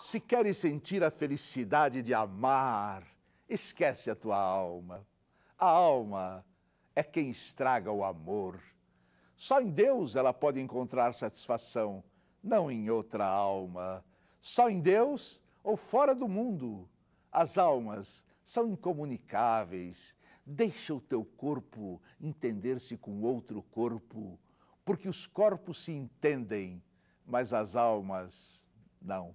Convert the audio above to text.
Se queres sentir a felicidade de amar, esquece a tua alma. A alma é quem estraga o amor. Só em Deus ela pode encontrar satisfação, não em outra alma. Só em Deus ou fora do mundo. As almas são incomunicáveis. Deixa o teu corpo entender-se com outro corpo, porque os corpos se entendem, mas as almas não.